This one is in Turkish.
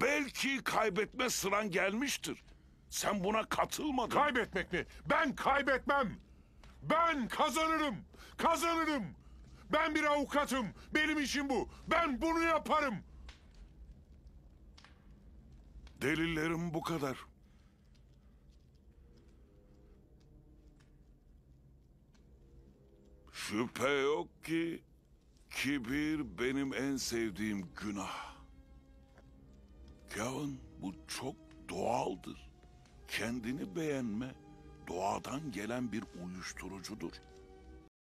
Belki kaybetme sıran gelmiştir. Sen buna katılmadın. Kaybetmek mi? Ben kaybetmem. Ben kazanırım. Kazanırım. Ben bir avukatım. Benim işim bu. Ben bunu yaparım. Delillerim bu kadar. Şüphe yok ki kibir benim en sevdiğim günah. Kevin bu çok doğaldır. Kendini beğenme doğadan gelen bir uyuşturucudur.